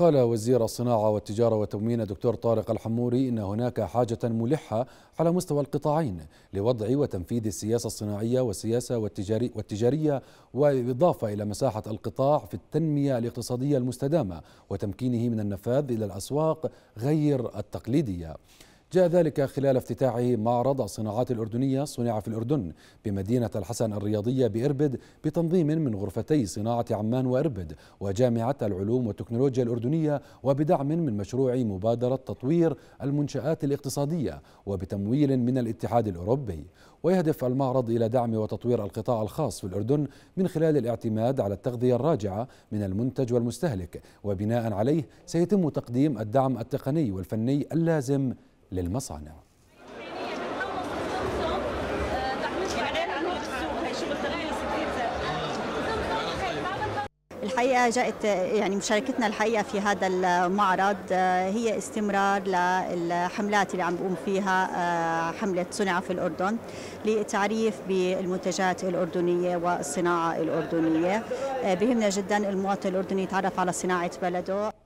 قال وزير الصناعة والتجارة والتموين الدكتور طارق الحموري إن هناك حاجة ملحة على مستوى القطاعين لوضع وتنفيذ السياسة الصناعية والسياسة والتجاري والتجارية وإضافة إلى مساحة القطاع في التنمية الاقتصادية المستدامة وتمكينه من النفاذ إلى الأسواق غير التقليدية جاء ذلك خلال افتتاح معرض الصناعات الأردنية صنع في الأردن بمدينة الحسن الرياضية بإربد بتنظيم من غرفتي صناعة عمان وإربد وجامعة العلوم والتكنولوجيا الأردنية وبدعم من مشروع مبادرة تطوير المنشآت الاقتصادية وبتمويل من الاتحاد الأوروبي ويهدف المعرض إلى دعم وتطوير القطاع الخاص في الأردن من خلال الاعتماد على التغذية الراجعة من المنتج والمستهلك وبناء عليه سيتم تقديم الدعم التقني والفني اللازم للمصانع الحقيقه جاءت يعني مشاركتنا الحقيقه في هذا المعرض آه، هي استمرار للحملات اللي عم بقوم فيها آه، حمله صنع في الاردن للتعريف بالمنتجات الاردنيه والصناعه الاردنيه آه، بهمنا جدا المواطن الاردني يتعرف على صناعه بلده